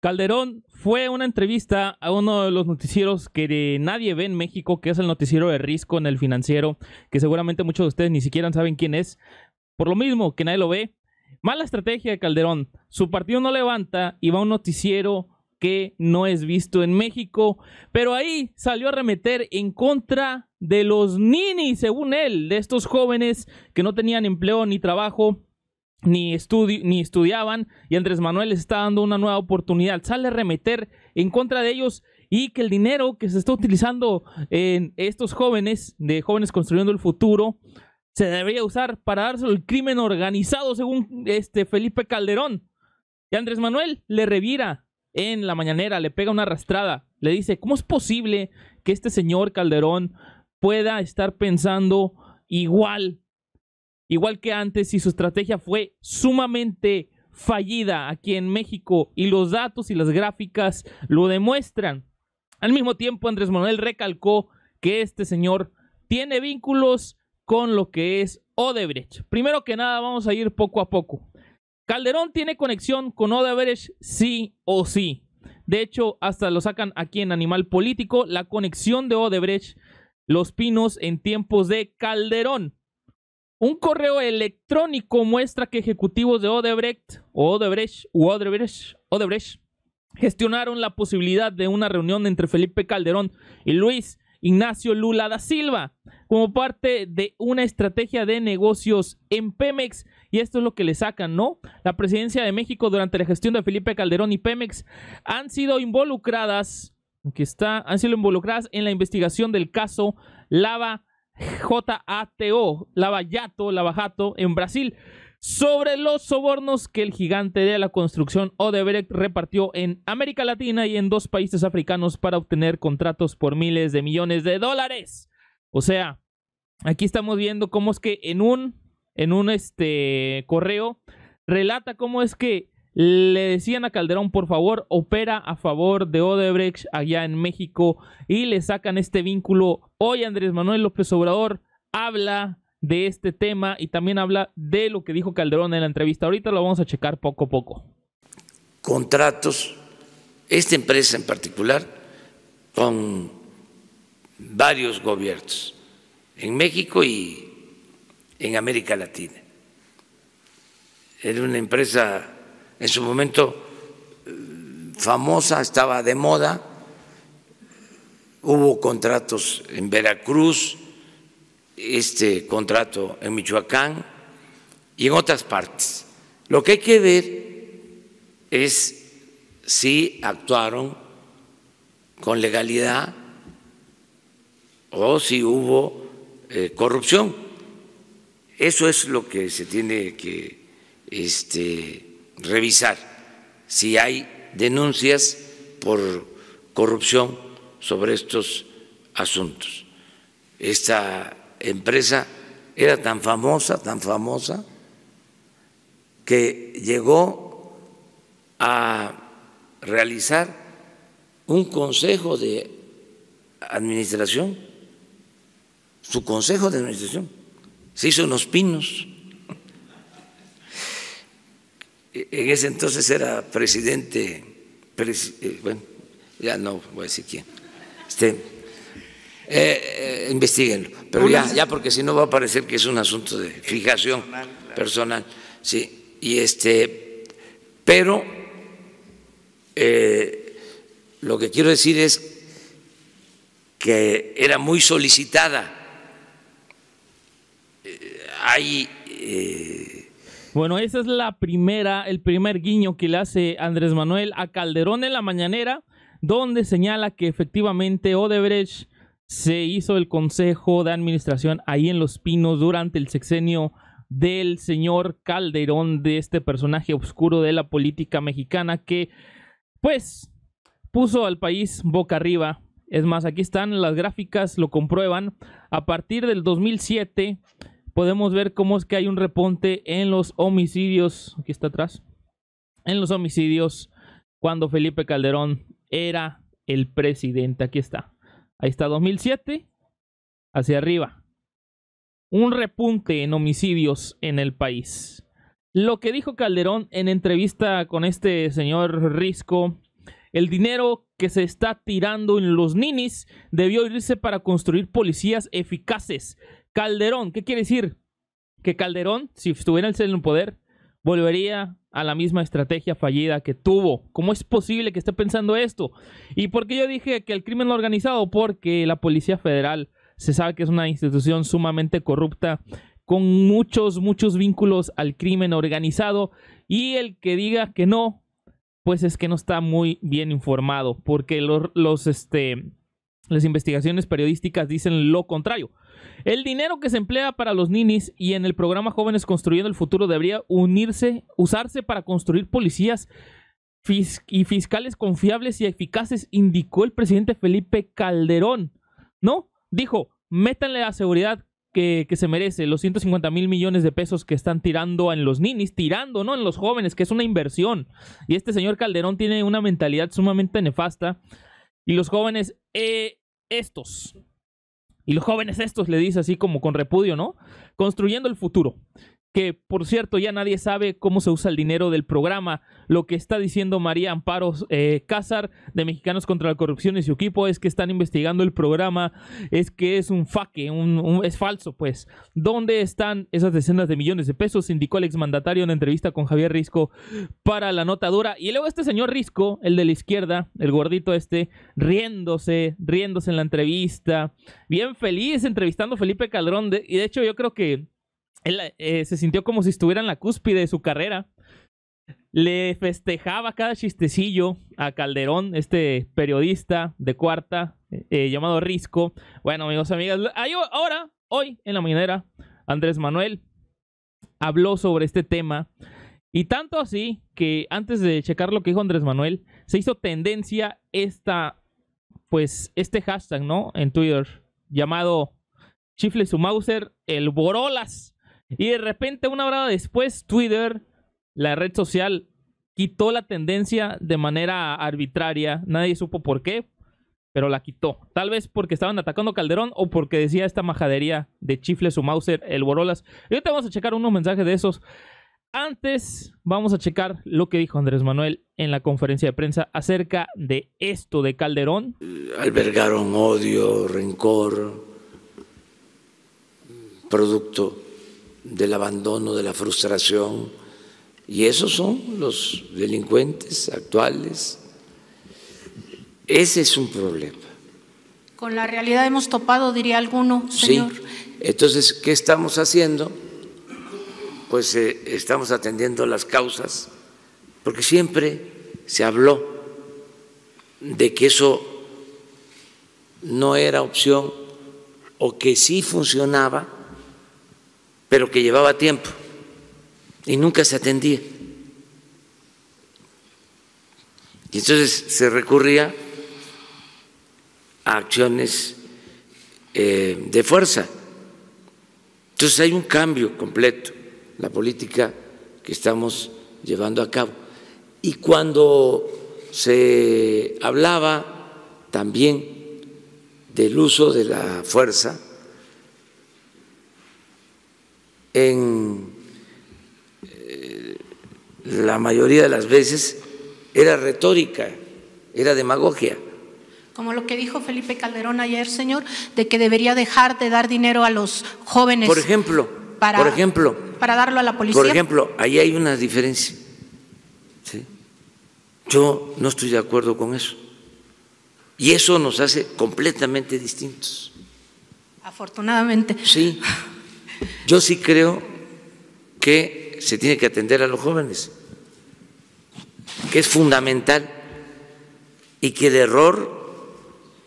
Calderón fue una entrevista a uno de los noticieros que nadie ve en México, que es el noticiero de Risco en el financiero, que seguramente muchos de ustedes ni siquiera saben quién es, por lo mismo que nadie lo ve. Mala estrategia de Calderón. Su partido no levanta y va un noticiero que no es visto en México, pero ahí salió a remeter en contra de los ninis, según él, de estos jóvenes que no tenían empleo ni trabajo ni, ni estudiaban y Andrés Manuel les está dando una nueva oportunidad. Sale a remeter en contra de ellos y que el dinero que se está utilizando en estos jóvenes, de jóvenes construyendo el futuro, se debería usar para dárselo al crimen organizado, según este Felipe Calderón. Y Andrés Manuel le revira en la mañanera, le pega una arrastrada, le dice, ¿cómo es posible que este señor Calderón pueda estar pensando igual igual que antes, y su estrategia fue sumamente fallida aquí en México, y los datos y las gráficas lo demuestran. Al mismo tiempo, Andrés Manuel recalcó que este señor tiene vínculos con lo que es Odebrecht. Primero que nada, vamos a ir poco a poco. Calderón tiene conexión con Odebrecht sí o sí. De hecho, hasta lo sacan aquí en Animal Político, la conexión de Odebrecht, los pinos en tiempos de Calderón. Un correo electrónico muestra que ejecutivos de Odebrecht, Odebrecht, Odebrecht, Odebrecht gestionaron la posibilidad de una reunión entre Felipe Calderón y Luis Ignacio Lula da Silva como parte de una estrategia de negocios en Pemex. Y esto es lo que le sacan, ¿no? La presidencia de México durante la gestión de Felipe Calderón y Pemex han sido involucradas, está, han sido involucradas en la investigación del caso Lava JATO, Lavallato, Lavajato, en Brasil, sobre los sobornos que el gigante de la construcción Odebrecht repartió en América Latina y en dos países africanos para obtener contratos por miles de millones de dólares. O sea, aquí estamos viendo cómo es que en un, en un este, correo relata cómo es que le decían a Calderón, por favor, opera a favor de Odebrecht allá en México y le sacan este vínculo. Hoy Andrés Manuel López Obrador habla de este tema y también habla de lo que dijo Calderón en la entrevista. Ahorita lo vamos a checar poco a poco. Contratos, esta empresa en particular, con varios gobiernos en México y en América Latina. Era una empresa en su momento famosa, estaba de moda, hubo contratos en Veracruz, este contrato en Michoacán y en otras partes. Lo que hay que ver es si actuaron con legalidad o si hubo eh, corrupción. Eso es lo que se tiene que este, revisar si hay denuncias por corrupción sobre estos asuntos. Esta empresa era tan famosa, tan famosa, que llegó a realizar un consejo de administración, su consejo de administración, se hizo en los pinos en ese entonces era presidente, eh, bueno, ya no voy a decir quién, este, eh, eh, pero ya, ya porque si no va a parecer que es un asunto de fijación personal, sí, y este, pero lo que quiero decir es que era muy solicitada, hay bueno, esa es la primera, el primer guiño que le hace Andrés Manuel a Calderón en la mañanera, donde señala que efectivamente Odebrecht se hizo el consejo de administración ahí en Los Pinos durante el sexenio del señor Calderón, de este personaje oscuro de la política mexicana que, pues, puso al país boca arriba. Es más, aquí están las gráficas, lo comprueban. A partir del 2007 podemos ver cómo es que hay un repunte en los homicidios, aquí está atrás, en los homicidios cuando Felipe Calderón era el presidente, aquí está, ahí está 2007, hacia arriba, un repunte en homicidios en el país. Lo que dijo Calderón en entrevista con este señor Risco, el dinero que se está tirando en los ninis debió irse para construir policías eficaces Calderón, ¿qué quiere decir? Que Calderón, si estuviera en el poder, volvería a la misma estrategia fallida que tuvo. ¿Cómo es posible que esté pensando esto? ¿Y por qué yo dije que el crimen organizado? Porque la Policía Federal se sabe que es una institución sumamente corrupta, con muchos, muchos vínculos al crimen organizado. Y el que diga que no, pues es que no está muy bien informado, porque los, los este, las investigaciones periodísticas dicen lo contrario. El dinero que se emplea para los ninis y en el programa Jóvenes Construyendo el Futuro debería unirse, usarse para construir policías y fiscales confiables y eficaces, indicó el presidente Felipe Calderón. ¿No? Dijo, métanle la seguridad que, se merece, los 150 mil millones de pesos que están tirando en los ninis, tirando, ¿no? En los jóvenes, que es una inversión. Y este señor Calderón tiene una mentalidad sumamente nefasta. Y los jóvenes, eh, estos. Y los jóvenes estos le dice así como con repudio, ¿no? Construyendo el futuro que por cierto ya nadie sabe cómo se usa el dinero del programa. Lo que está diciendo María Amparo eh, Cázar de Mexicanos contra la Corrupción y su equipo es que están investigando el programa, es que es un faque, un, es falso pues. ¿Dónde están esas decenas de millones de pesos? Indicó el exmandatario en entrevista con Javier Risco para la nota dura. Y luego este señor Risco, el de la izquierda, el gordito este, riéndose, riéndose en la entrevista, bien feliz entrevistando a Felipe Calderón. y de hecho yo creo que él eh, se sintió como si estuviera en la cúspide de su carrera. Le festejaba cada chistecillo a Calderón, este periodista de cuarta, eh, eh, llamado Risco. Bueno, amigos, amigas, ahora, hoy en la mañanera, Andrés Manuel habló sobre este tema. Y tanto así que antes de checar lo que dijo Andrés Manuel, se hizo tendencia esta, pues, este hashtag, ¿no? En Twitter, llamado Chifle Sumauser, el Borolas. Y de repente, una hora después, Twitter, la red social, quitó la tendencia de manera arbitraria. Nadie supo por qué, pero la quitó. Tal vez porque estaban atacando Calderón o porque decía esta majadería de Chifles su Mauser, el Borolas. ahorita vamos a checar unos mensajes de esos. Antes vamos a checar lo que dijo Andrés Manuel en la conferencia de prensa acerca de esto de Calderón. Eh, albergaron odio, rencor, producto del abandono, de la frustración. Y esos son los delincuentes actuales. Ese es un problema. Con la realidad hemos topado, diría alguno, señor. Sí. Entonces, ¿qué estamos haciendo? Pues eh, estamos atendiendo las causas, porque siempre se habló de que eso no era opción o que sí funcionaba pero que llevaba tiempo y nunca se atendía. Y entonces se recurría a acciones eh, de fuerza. Entonces hay un cambio completo la política que estamos llevando a cabo. Y cuando se hablaba también del uso de la fuerza, en eh, la mayoría de las veces era retórica, era demagogia. Como lo que dijo Felipe Calderón ayer, señor, de que debería dejar de dar dinero a los jóvenes. Por ejemplo, para, por ejemplo, para darlo a la policía. Por ejemplo, ahí hay una diferencia. Yo no estoy de acuerdo con eso. Y eso nos hace completamente distintos. Afortunadamente. Sí. Yo sí creo que se tiene que atender a los jóvenes, que es fundamental y que el error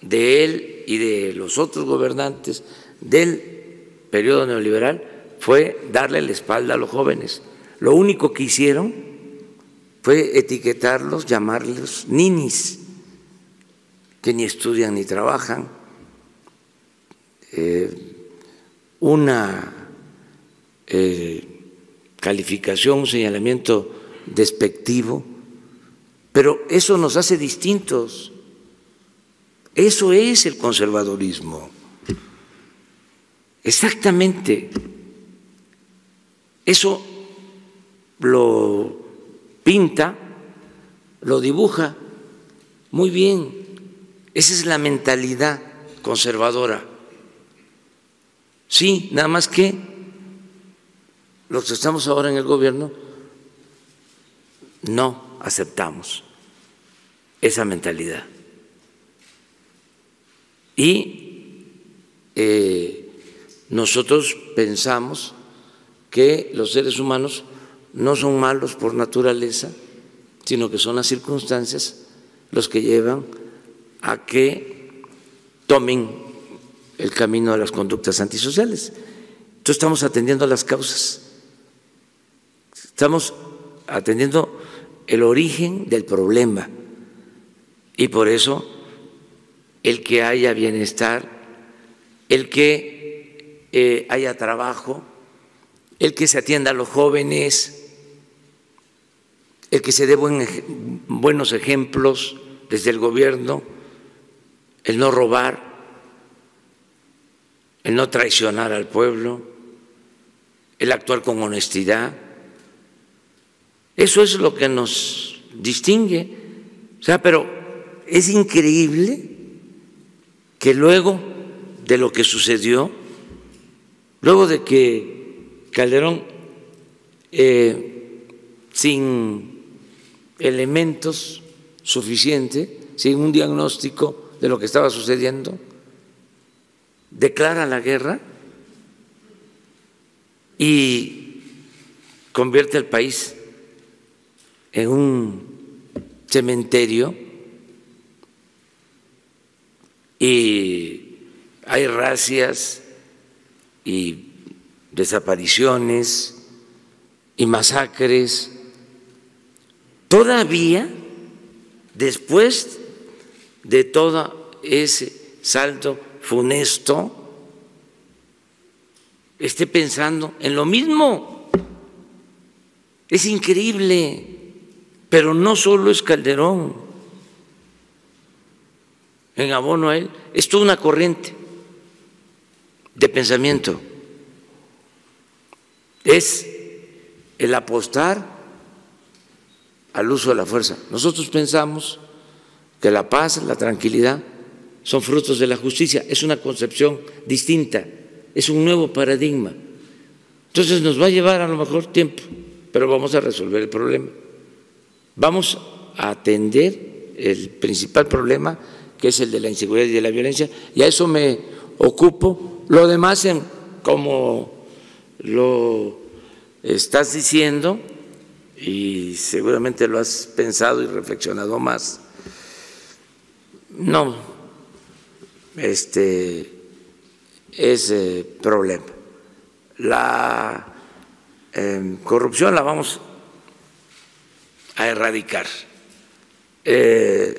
de él y de los otros gobernantes del periodo neoliberal fue darle la espalda a los jóvenes. Lo único que hicieron fue etiquetarlos, llamarlos ninis, que ni estudian ni trabajan. Eh, una eh, calificación, un señalamiento despectivo, pero eso nos hace distintos. Eso es el conservadurismo Exactamente. Eso lo pinta, lo dibuja muy bien. Esa es la mentalidad conservadora. Sí, nada más que los que estamos ahora en el gobierno, no aceptamos esa mentalidad. Y eh, nosotros pensamos que los seres humanos no son malos por naturaleza, sino que son las circunstancias los que llevan a que tomen el camino de las conductas antisociales. Entonces estamos atendiendo a las causas. Estamos atendiendo el origen del problema y por eso el que haya bienestar, el que eh, haya trabajo, el que se atienda a los jóvenes, el que se dé buenos ejemplos desde el gobierno, el no robar, el no traicionar al pueblo, el actuar con honestidad. Eso es lo que nos distingue. O sea, pero es increíble que luego de lo que sucedió, luego de que Calderón, eh, sin elementos suficientes, sin un diagnóstico de lo que estaba sucediendo, declara la guerra y convierte al país en un cementerio y hay racias y desapariciones y masacres. Todavía, después de todo ese salto funesto, esté pensando en lo mismo. Es increíble. Pero no solo es Calderón en abono a él, es toda una corriente de pensamiento. Es el apostar al uso de la fuerza. Nosotros pensamos que la paz, la tranquilidad son frutos de la justicia. Es una concepción distinta, es un nuevo paradigma. Entonces nos va a llevar a lo mejor tiempo, pero vamos a resolver el problema. Vamos a atender el principal problema, que es el de la inseguridad y de la violencia, y a eso me ocupo. Lo demás, como lo estás diciendo, y seguramente lo has pensado y reflexionado más, no este, ese problema. La em, corrupción la vamos a erradicar. Eh,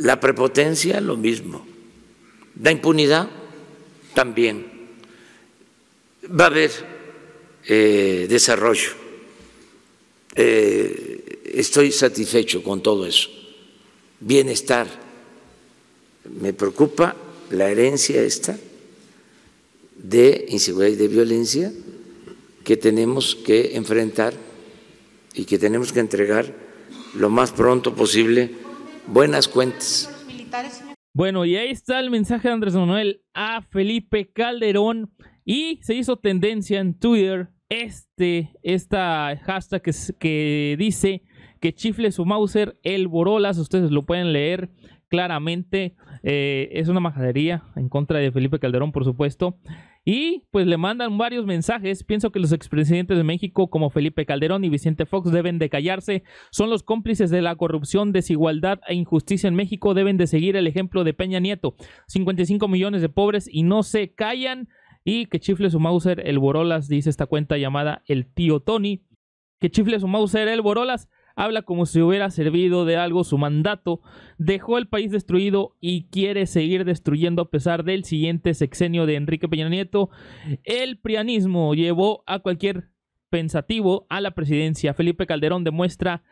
la prepotencia, lo mismo. La impunidad, también. Va a haber eh, desarrollo. Eh, estoy satisfecho con todo eso. Bienestar. Me preocupa la herencia esta de inseguridad y de violencia que tenemos que enfrentar y que tenemos que entregar lo más pronto posible buenas cuentas. Bueno, y ahí está el mensaje de Andrés Manuel a Felipe Calderón y se hizo tendencia en Twitter este esta hashtag que, que dice que chifle su Mauser el Borolas, ustedes lo pueden leer claramente, eh, es una majadería en contra de Felipe Calderón, por supuesto. Y pues le mandan varios mensajes. Pienso que los expresidentes de México como Felipe Calderón y Vicente Fox deben de callarse. Son los cómplices de la corrupción, desigualdad e injusticia en México. Deben de seguir el ejemplo de Peña Nieto. 55 millones de pobres y no se callan. Y que chifle su Mauser, el Borolas, dice esta cuenta llamada El Tío Tony. Que chifle su Mauser, el Borolas habla como si hubiera servido de algo su mandato, dejó el país destruido y quiere seguir destruyendo a pesar del siguiente sexenio de Enrique Peña Nieto. El prianismo llevó a cualquier pensativo a la presidencia. Felipe Calderón demuestra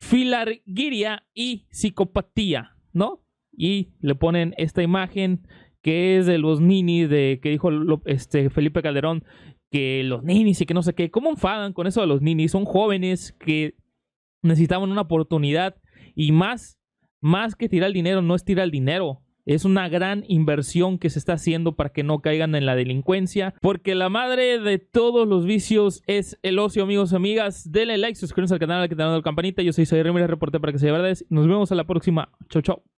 filarguiria y psicopatía, ¿no? Y le ponen esta imagen que es de los ninis de que dijo este Felipe Calderón que los ninis y que no sé qué, ¿cómo enfadan con eso de los ninis? Son jóvenes que Necesitamos una oportunidad y más, más que tirar el dinero, no es tirar el dinero. Es una gran inversión que se está haciendo para que no caigan en la delincuencia. Porque la madre de todos los vicios es el ocio, amigos, amigas. Denle like, suscríbanse al canal, al que te la campanita. Yo soy Soy Ramírez, reporte para que se verdades. Nos vemos a la próxima. Chau, chau.